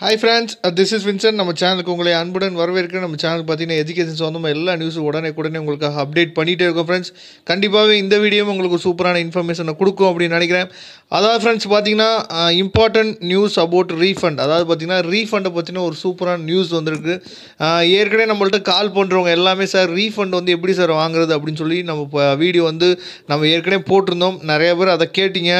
hi friends this is Vinson நம்ம சேனலுக்கு உங்களை அன்புடன் வரவேற்கிற நம்ம சேனல் பார்த்தீங்கன்னா எஜுகேஷன் சொந்தமாக எல்லா நியூஸும் உடனே உடனே உங்களுக்காக அப்டேட் பண்ணிகிட்டே இருக்கும் ஃப்ரெண்ட்ஸ் கண்டிப்பாகவே இந்த வீடியோவும் உங்களுக்கு சூப்பரான இன்ஃபர்மேஷனை கொடுக்கும் அப்படின்னு நினைக்கிறேன் அதாவது ஃப்ரெண்ட்ஸ் பார்த்தீங்கன்னா இம்பார்ட்டன்ட் நியூஸ் அபவுட் ரீஃபண்ட் அதாவது பார்த்தீங்கன்னா ரீஃபண்டை பார்த்தீங்கன்னா ஒரு சூப்பரான நியூஸ் வந்திருக்கு uh, ஏற்கனவே நம்மள்ட்ட கால் பண்ணுறவங்க எல்லாமே சார் ரீஃபண்ட் வந்து எப்படி சார் வாங்குறது அப்படின்னு சொல்லி நம்ம வீடியோ வந்து நம்ம ஏற்கனவே போட்டிருந்தோம் நிறைய பேர் அதை கேட்டிங்க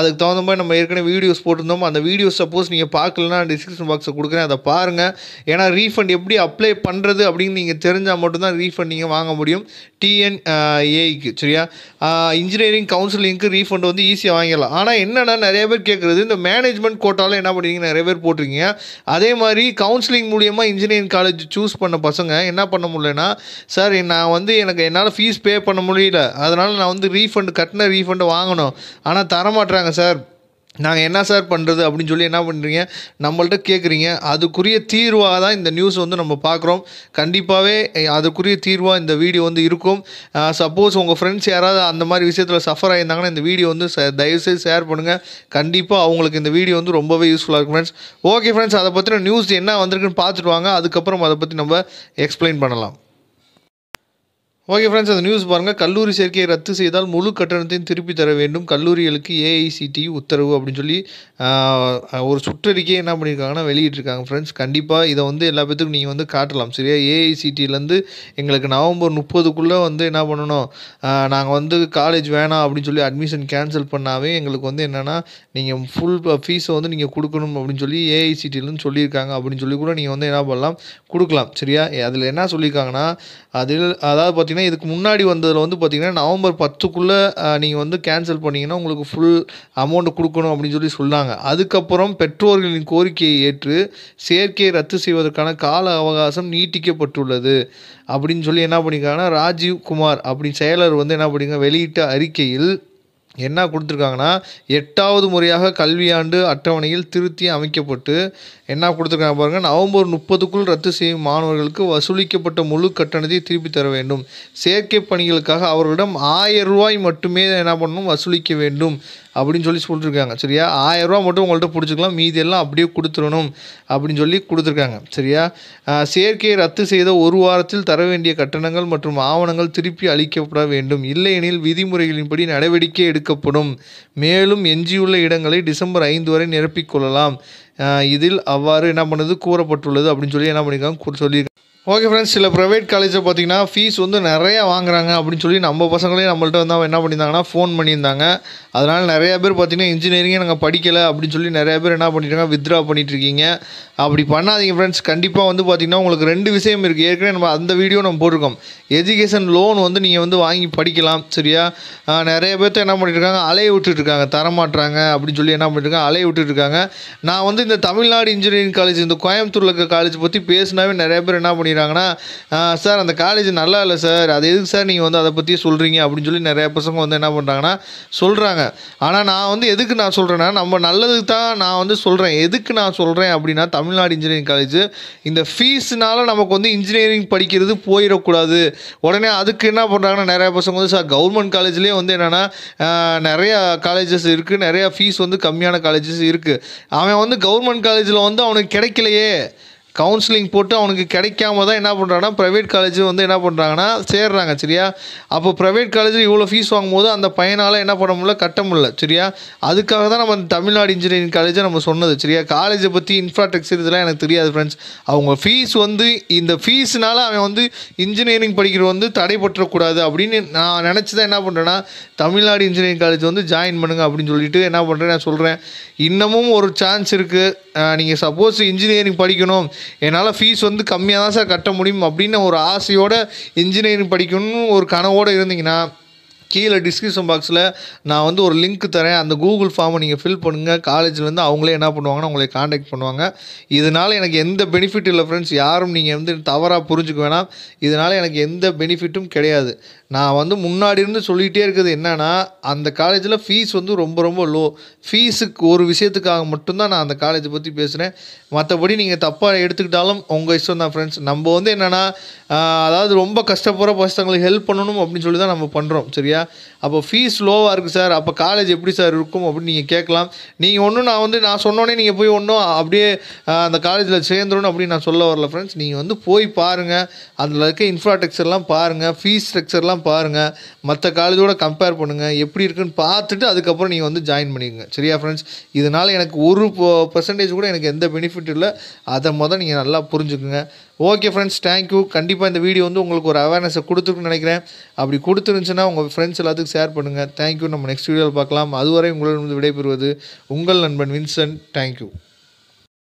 அதுக்கு தகுந்த மாதிரி நம்ம ஏற்கனவே வீடியோஸ் போட்டிருந்தோம் அந்த வீடியோஸ் சப்போஸ் நீங்கள் பார்க்கலன்னா டிஸ்கிரிப் டிஸ்கிரிப்ஷன் பாக்ஸை கொடுக்குறேன் அதை பாருங்கள் ஏன்னா ரீஃபண்ட் எப்படி அப்ளை பண்ணுறது அப்படின்னு நீங்கள் தெரிஞ்சால் மட்டும்தான் ரீஃபண்ட் நீங்கள் வாங்க முடியும் டிஎன் ஏஐக்கு சரியா இன்ஜினியரிங் கவுன்சிலிங்க்கு ரீஃபண்ட் வந்து ஈஸியாக வாங்கிடலாம் ஆனால் என்னென்னா நிறைய பேர் கேட்குறது இந்த மேனேஜ்மெண்ட் கோட்டாவில் என்ன பண்ணுறீங்க நிறைய பேர் போட்டிருக்கீங்க அதே மாதிரி கவுன்சிலிங் மூலியமாக இன்ஜினியரிங் காலேஜ் சூஸ் பண்ண பசங்க என்ன பண்ண முடியலன்னா சார் நான் வந்து எனக்கு என்னால் ஃபீஸ் பே பண்ண முடியல அதனால் நான் வந்து ரீஃபண்ட் கட்டின ரீஃபண்டு வாங்கணும் ஆனால் தரமாட்டுறாங்க சார் நாங்கள் என்ன சார் பண்ணுறது அப்படின்னு சொல்லி என்ன பண்ணுறீங்க நம்மள்ட்ட கேட்குறீங்க அதுக்குரிய தீர்வாக தான் இந்த நியூஸ் வந்து நம்ம பார்க்குறோம் கண்டிப்பாகவே அதுக்குரிய தீர்வாக இந்த வீடியோ வந்து இருக்கும் சப்போஸ் உங்கள் ஃப்ரெண்ட்ஸ் யாராவது அந்த மாதிரி விஷயத்தில் சஃபர் ஆகியிருந்தாங்கன்னா இந்த வீடியோ வந்து தயவுசெய்து ஷேர் பண்ணுங்கள் கண்டிப்பாக அவங்களுக்கு இந்த வீடியோ வந்து ரொம்பவே யூஸ்ஃபுல்லாக இருக்கும் ஃப்ரெண்ட்ஸ் ஓகே ஃப்ரெண்ட்ஸ் அதை பற்றின நியூஸ் என்ன வந்திருக்குன்னு பார்த்துட்டு வாங்க அதுக்கப்புறம் அதை பற்றி நம்ம எக்ஸ்பிளைன் பண்ணலாம் ஓகே ஃப்ரெண்ட்ஸ் அந்த நியூஸ் பாருங்கள் கல்லூரி சேர்க்கையை ரத்து செய்தால் முழு கட்டணத்தையும் திருப்பி தர வேண்டும் கல்லூரிகளுக்கு ஏஐசிடி e உத்தரவு அப்படின்னு சொல்லி ஒரு சுற்றறிக்கையை என்ன பண்ணியிருக்காங்கன்னா வெளியிட்டிருக்காங்க ஃப்ரெண்ட்ஸ் கண்டிப்பாக இதை வந்து எல்லா பேத்துக்கும் நீங்கள் வந்து காட்டலாம் சரியா ஏஐசிடியிலேருந்து e எங்களுக்கு நவம்பர் முப்பதுக்குள்ளே வந்து என்ன பண்ணணும் நாங்கள் வந்து காலேஜ் வேணாம் அப்படின்னு சொல்லி அட்மிஷன் கேன்சல் பண்ணாவே எங்களுக்கு வந்து என்னென்னா நீங்கள் ஃபுல் ஃபீஸை வந்து நீங்கள் கொடுக்கணும் அப்படின்னு சொல்லி ஏஐசிடியிலேருந்து e சொல்லியிருக்காங்க அப்படின்னு சொல்லி கூட நீங்கள் வந்து என்ன பண்ணலாம் கொடுக்கலாம் சரியா அதில் என்ன சொல்லியிருக்காங்கன்னா அதில் அதாவது பார்த்திங்கன்னா பார்த்திங்கன்னா இதுக்கு முன்னாடி வந்ததில் வந்து பார்த்தீங்கன்னா நவம்பர் பத்துக்குள்ளே நீங்கள் வந்து கேன்சல் பண்ணிங்கன்னா உங்களுக்கு ஃபுல் அமௌண்ட் கொடுக்கணும் அப்படின்னு சொல்லி சொன்னாங்க அதுக்கப்புறம் பெற்றோர்களின் கோரிக்கையை ஏற்று சேர்க்கையை ரத்து செய்வதற்கான கால அவகாசம் நீட்டிக்கப்பட்டுள்ளது அப்படின்னு சொல்லி என்ன பண்ணியிருக்காங்கன்னா ராஜீவ் குமார் அப்படி செயலர் வந்து என்ன பண்ணியிருக்காங்க வெளியிட்ட அறிக்கையில் என்ன கொடுத்துருக்காங்கன்னா எட்டாவது முறையாக கல்வியாண்டு அட்டவணையில் திருத்தி அமைக்கப்பட்டு என்ன கொடுத்துருக்காங்க பாருங்கள் நவம்பர் முப்பதுக்குள் ரத்து செய்யும் மாணவர்களுக்கு வசூலிக்கப்பட்ட முழு கட்டணத்தை திருப்பி தர வேண்டும் சேர்க்கை பணிகளுக்காக அவர்களிடம் ஆயிரம் ரூபாய் மட்டுமே என்ன பண்ணணும் வசூலிக்க வேண்டும் அப்படின்னு சொல்லி சொல்லியிருக்காங்க சரியா ரூபா மட்டும் உங்கள்கிட்ட பிடிச்சிக்கலாம் மீதி எல்லாம் அப்படியே கொடுத்துடணும் அப்படின்னு சொல்லி கொடுத்துருக்காங்க சரியா செயற்கையை ரத்து செய்த ஒரு வாரத்தில் தர வேண்டிய கட்டணங்கள் மற்றும் ஆவணங்கள் திருப்பி அளிக்கப்பட வேண்டும் இல்லையெனில் விதிமுறைகளின்படி நடவடிக்கை எடுக்கப்படும் மேலும் எஞ்சியுள்ள இடங்களை டிசம்பர் ஐந்து வரை நிரப்பிக்கொள்ளலாம் இதில் அவ்வாறு என்ன பண்ணுது கூறப்பட்டுள்ளது அப்படின்னு சொல்லி என்ன பண்ணியிருக்காங்க சொல்லியிருக்காங்க ஓகே ஃப்ரெண்ட்ஸ் சில ப்ரைவேட் காலேஜை பார்த்தீங்கன்னா ஃபீஸ் வந்து நிறையா வாங்குறாங்க அப்படின்னு சொல்லி நம்ம பசங்களையும் நம்மள்ட்ட வந்து அவன் என்ன பண்ணியிருந்தாங்கன்னா ஃபோன் பண்ணியிருந்தாங்க அதனால் நிறையா பேர் பார்த்தீங்கன்னா இன்ஜினியரிங்கே நாங்கள் படிக்கலை அப்படின்னு சொல்லி நிறையா பேர் என்ன பண்ணிட்டாங்க வித்ரா பண்ணிகிட்ருக்கீங்க அப்படி பண்ணாதீங்க ஃப்ரெண்ட்ஸ் கண்டிப்பாக வந்து பார்த்திங்கன்னா உங்களுக்கு ரெண்டு விஷயம் இருக்குது ஏற்கனவே நம்ம அந்த வீடியோ நம்ம போட்டிருக்கோம் எஜுகேஷன் லோன் வந்து நீங்கள் வந்து வாங்கி படிக்கலாம் சரியா நிறைய பேர்த்த என்ன பண்ணிட்டுருக்காங்க அலைய விட்டுட்ருக்காங்க தரமாட்டுறாங்க அப்படின்னு சொல்லி என்ன பண்ணிட்டுருக்காங்க அலைய விட்டுட்ருக்காங்க நான் வந்து இந்த தமிழ்நாடு இன்ஜினியரிங் காலேஜ் இந்த கோயம்புத்தூரில் இருக்க காலேஜ் பற்றி பேசினாவே நிறைய பேர் என்ன பண்ணிடுறாங்க பண்ணிடுறாங்கன்னா சார் அந்த காலேஜ் நல்லா இல்லை சார் அது எதுக்கு சார் நீங்கள் வந்து அதை பற்றி சொல்கிறீங்க அப்படின்னு சொல்லி நிறையா பசங்க வந்து என்ன பண்ணுறாங்கன்னா சொல்கிறாங்க ஆனால் நான் வந்து எதுக்கு நான் சொல்கிறேன்னா நம்ம நல்லதுக்கு தான் நான் வந்து சொல்கிறேன் எதுக்கு நான் சொல்கிறேன் அப்படின்னா தமிழ்நாடு இன்ஜினியரிங் காலேஜ் இந்த ஃபீஸ்னால நமக்கு வந்து இன்ஜினியரிங் படிக்கிறது போயிடக்கூடாது உடனே அதுக்கு என்ன பண்ணுறாங்கன்னா நிறையா பசங்க வந்து சார் கவர்மெண்ட் காலேஜ்லேயே வந்து என்னென்னா நிறையா காலேஜஸ் இருக்குது நிறையா ஃபீஸ் வந்து கம்மியான காலேஜஸ் இருக்குது அவன் வந்து கவர்மெண்ட் காலேஜில் வந்து அவனுக்கு கிடைக்கலையே கவுன்சிலிங் போட்டு அவனுக்கு கிடைக்காம தான் என்ன பண்ணுறாங்கன்னா ப்ரைவேட் காலேஜ் வந்து என்ன பண்ணுறாங்கன்னா சேர்றாங்க சரியா அப்போ ப்ரைவேட் காலேஜில் இவ்வளோ ஃபீஸ் வாங்கும்போது அந்த பையனால் என்ன பண்ண முடியல கட்ட முடியல சரியா அதுக்காக தான் நம்ம தமிழ்நாடு இன்ஜினியரிங் காலேஜை நம்ம சொன்னது சரியா காலேஜை பற்றி இன்ஃப்ராஸ்ட்ரக்சர் இதெல்லாம் எனக்கு தெரியாது ஃப்ரெண்ட்ஸ் அவங்க ஃபீஸ் வந்து இந்த ஃபீஸ்னால அவன் வந்து இன்ஜினியரிங் படிக்கிறது வந்து தடைப்பற்றக்கூடாது அப்படின்னு நான் நினச்சி தான் என்ன பண்ணுறேன்னா தமிழ்நாடு இன்ஜினியரிங் காலேஜ் வந்து ஜாயின் பண்ணுங்க அப்படின்னு சொல்லிட்டு என்ன பண்ணுறேன் நான் சொல்கிறேன் இன்னமும் ஒரு சான்ஸ் இருக்குது நீங்கள் சப்போஸ் இன்ஜினியரிங் படிக்கணும் என்னால் ஃபீஸ் வந்து கம்மியாக தான் சார் கட்ட முடியும் அப்படின்னு ஒரு ஆசையோட இன்ஜினியரிங் படிக்கணும்னு ஒரு கனவோடு இருந்தீங்கன்னா கீழே டிஸ்கிரிப்ஷன் பாக்ஸில் நான் வந்து ஒரு லிங்க் தரேன் அந்த கூகுள் ஃபார்மை நீங்கள் ஃபில் பண்ணுங்கள் காலேஜ்லேருந்து அவங்களே என்ன பண்ணுவாங்கன்னா உங்களை காண்டாக்ட் பண்ணுவாங்க இதனால் எனக்கு எந்த பெனிஃபிட் இல்லை ஃப்ரெண்ட்ஸ் யாரும் நீங்கள் வந்து தவறாக புரிஞ்சுக்க வேணாம் இதனால் எனக்கு எந்த பெனிஃபிட்டும் கிடையாது நான் வந்து முன்னாடி இருந்து சொல்லிகிட்டே இருக்கிறது என்னென்னா அந்த காலேஜில் ஃபீஸ் வந்து ரொம்ப ரொம்ப லோ ஃபீஸுக்கு ஒரு விஷயத்துக்காக மட்டும்தான் நான் அந்த காலேஜை பற்றி பேசுகிறேன் மற்றபடி நீங்கள் தப்பாக எடுத்துக்கிட்டாலும் உங்கள் இஷ்டம் தான் ஃப்ரெண்ட்ஸ் நம்ம வந்து என்னென்னா அதாவது ரொம்ப கஷ்டப்படுற பசங்களுக்கு ஹெல்ப் பண்ணணும் அப்படின்னு சொல்லி தான் நம்ம பண்ணுறோம் சரியா அப்போ ஃபீஸ் லோவாக இருக்குது சார் அப்போ காலேஜ் எப்படி சார் இருக்கும் அப்படின்னு நீங்கள் கேட்கலாம் நீங்கள் ஒன்றும் நான் வந்து நான் சொன்னோன்னே நீங்கள் போய் ஒன்றும் அப்படியே அந்த காலேஜில் சேர்ந்துடணும் அப்படின்னு நான் சொல்ல வரல ஃப்ரெண்ட்ஸ் நீங்கள் வந்து போய் பாருங்கள் அதில் இருக்க இன்ஃப்ராஸ்ட்ரக்சர்லாம் பாருங்கள் ஃபீஸ் ஸ்ட்ரக்சர்லாம் எல்லாம் பாருங்கள் மற்ற காலேஜோட கம்பேர் பண்ணுங்கள் எப்படி இருக்குன்னு பார்த்துட்டு அதுக்கப்புறம் நீங்கள் வந்து ஜாயின் பண்ணிக்கோங்க சரியா ஃப்ரெண்ட்ஸ் இதனால் எனக்கு ஒரு பர்சன்டேஜ் கூட எனக்கு எந்த பெனிஃபிட் இல்லை அதை மொதல் நீங்கள் நல்லா புரிஞ்சுக்குங்க ஓகே ஃப்ரெண்ட்ஸ் தேங்க்யூ கண்டிப்பாக இந்த வீடியோ வந்து உங்களுக்கு ஒரு அவேர்னஸை கொடுத்துருக்குன்னு நினைக்கிறேன் அப்படி கொடுத்துருந்துச்சுன்னா உங்கள் ஃப்ரெண்ட்ஸ் எல்லாத்துக்கும் ஷேர் பண்ணுங்கள் தேங்க்யூ நம்ம நெக்ஸ்ட் வீடியோவில் பார்க்கலாம் அதுவரை உங்களிடம் விடைபெறுவது உங்கள் நண்பன் வின்சென்ட் தேங்க்யூ